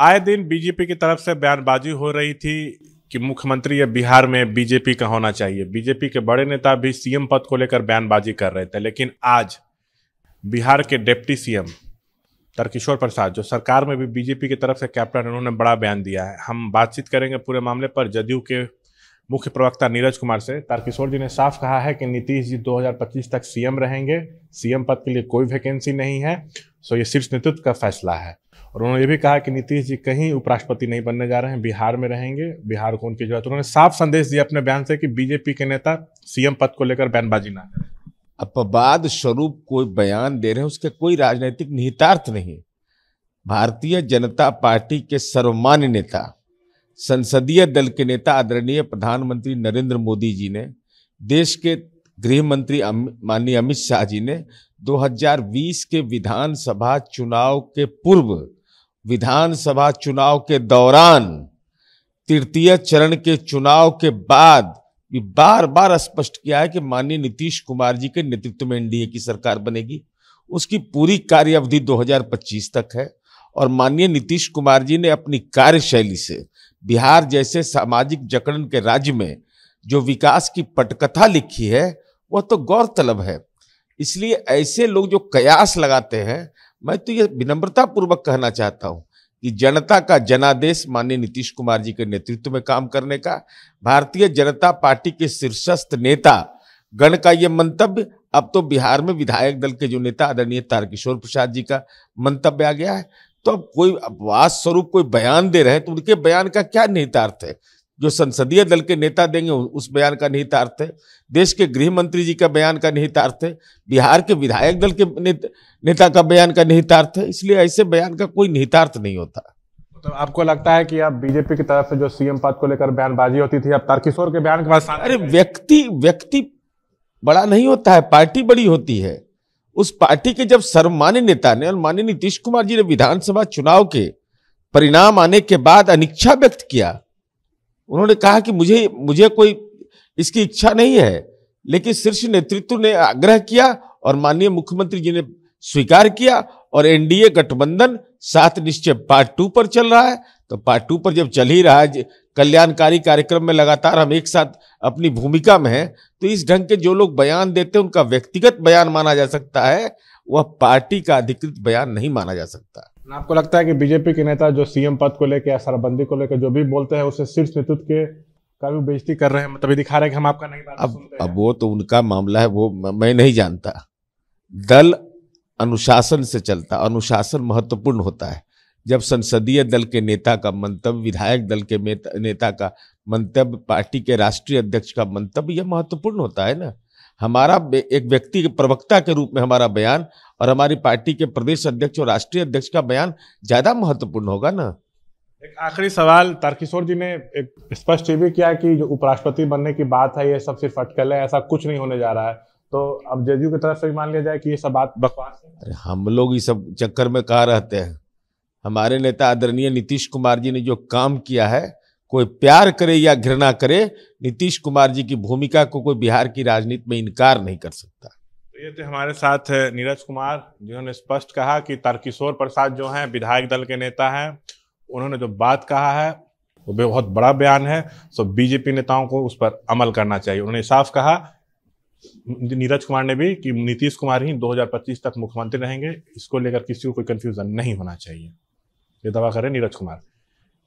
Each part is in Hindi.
आए दिन बीजेपी की तरफ से बयानबाजी हो रही थी कि मुख्यमंत्री या बिहार में बीजेपी का होना चाहिए बीजेपी के बड़े नेता भी सीएम पद को लेकर बयानबाजी कर रहे थे लेकिन आज बिहार के डिप्टी सीएम तरकिशोर प्रसाद जो सरकार में भी बीजेपी की तरफ से कैप्टन उन्होंने बड़ा बयान दिया है हम बातचीत करेंगे पूरे मामले पर जदयू के मुख्य प्रवक्ता नीरज कुमार से तारकिशोर जी ने साफ कहा है कि नीतीश जी 2025 तक सीएम रहेंगे सीएम पद के लिए कोई वैकेंसी नहीं है सो ये सिर्फ नेतृत्व का फैसला है और उन्होंने ये भी कहा कि नीतीश जी कहीं उपराष्ट्रपति नहीं बनने जा रहे हैं बिहार में रहेंगे बिहार को उनकी जरूरत तो उन्होंने साफ संदेश दिया अपने बयान से कि बीजेपी के नेता सीएम पद को लेकर बयानबाजी ना करें अपवाद स्वरूप कोई बयान दे रहे हैं उसके कोई राजनीतिक निहितार्थ नहीं भारतीय जनता पार्टी के सर्वमान्य नेता संसदीय दल के नेता आदरणीय प्रधानमंत्री नरेंद्र मोदी जी ने देश के गृह मंत्री माननीय अमित शाह जी ने 2020 के विधानसभा चुनाव के पूर्व विधानसभा चुनाव के दौरान तृतीय चरण के चुनाव के बाद बार बार स्पष्ट किया है कि माननीय नीतीश कुमार जी के नेतृत्व में एनडीए की सरकार बनेगी उसकी पूरी कार्य अवधि 2025 तक है और माननीय नीतीश कुमार जी ने अपनी कार्यशैली से बिहार जैसे सामाजिक जकड़न के राज्य में जो विकास की पटकथा लिखी है वह तो गौरतलब है इसलिए ऐसे लोग जो कयास लगाते हैं मैं तो ये विनम्रता पूर्वक कहना चाहता हूँ कि जनता का जनादेश माननीय नीतीश कुमार जी के नेतृत्व में काम करने का भारतीय जनता पार्टी के शीर्षस्थ नेता गण का ये मंतव्य अब तो बिहार में विधायक दल के जो नेता आदरणीय तारकिशोर प्रसाद जी का मंतव्य आ गया है तो अब कोई अपवाद स्वरूप कोई बयान दे रहे हैं तो उनके बयान का क्या निहितार्थ है जो संसदीय दल के नेता देंगे उस बयान का अर्थ है देश के गृह मंत्री जी का बयान का अर्थ है बिहार के विधायक दल के नेता, नेता का बयान का अर्थ है इसलिए ऐसे बयान का कोई निहितार्थ नहीं होता तो आपको लगता है कि आप बीजेपी की तरफ से जो सीएम पद को लेकर बयानबाजी होती थी अब तारकिशोर के बयान के बाद अरे व्यक्ति व्यक्ति बड़ा नहीं होता है पार्टी बड़ी होती है उस पार्टी के जब सर्वमान्य नेता ने और माननीय नीतीश कुमार जी ने विधानसभा चुनाव के परिणाम आने के बाद अनिच्छा व्यक्त किया उन्होंने कहा कि मुझे मुझे कोई इसकी इच्छा नहीं है लेकिन शीर्ष नेतृत्व ने आग्रह किया और माननीय मुख्यमंत्री जी ने स्वीकार किया और एनडीए गठबंधन सात निश्चय पार्ट टू पर चल रहा है तो पार्ट टू पर जब चल ही रहा है कल्याणकारी कार्यक्रम में लगातार हम एक साथ अपनी भूमिका में हैं तो इस ढंग के जो लोग बयान देते हैं उनका व्यक्तिगत बयान माना जा सकता है वह पार्टी का अधिकृत बयान नहीं माना जा सकता आपको लगता है कि बीजेपी के नेता जो सीएम पद को लेकर या शराबबंदी को लेकर जो भी बोलते हैं उसे शीर्ष नेतृत्व के का भी कर रहे हैं मतलब दिखा रहे हैं कि हम आपका नहीं अब अब वो तो उनका मामला है वो मैं नहीं जानता दल अनुशासन से चलता अनुशासन महत्वपूर्ण होता है जब संसदीय दल के नेता का मंतव्य विधायक दल के नेता का मंतव्य पार्टी के राष्ट्रीय अध्यक्ष का मंतव्य यह महत्वपूर्ण होता है ना हमारा एक व्यक्ति के प्रवक्ता के रूप में हमारा बयान और हमारी पार्टी के प्रदेश अध्यक्ष और राष्ट्रीय अध्यक्ष का बयान ज्यादा महत्वपूर्ण होगा ना एक आखिरी सवाल तारकिशोर जी ने एक स्पष्ट ये भी किया कि जो उपराष्ट्रपति बनने की बात है ये सब सिर्फ अटकल है ऐसा कुछ नहीं होने जा रहा है तो अब जेडीयू की तरफ से भी मान लिया जाए कि ये सब बात बकवास है हम लोग इस सब चक्कर में कहा रहते हैं हमारे नेता आदरणीय नीतीश कुमार जी ने जो काम किया है कोई प्यार करे या घृणा करे नीतीश कुमार जी की भूमिका को कोई बिहार की राजनीति में इनकार नहीं कर सकता तो ये थे हमारे साथ नीरज कुमार जिन्होंने स्पष्ट कहा कि तारकिशोर प्रसाद जो हैं विधायक दल के नेता हैं उन्होंने जो बात कहा है वो बहुत बड़ा बयान है सो बीजेपी नेताओं को उस पर अमल करना चाहिए उन्होंने साफ कहा नीरज कुमार ने भी कि नीतीश कुमार ही 2025 तक मुख्यमंत्री रहेंगे इसको लेकर किसी को कोई कंफ्यूजन नहीं होना चाहिए ये दवा करें नीरज कुमार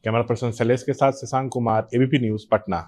कैमरा पर्सन शैलेश के साथ शशांक कुमार एबीपी न्यूज पटना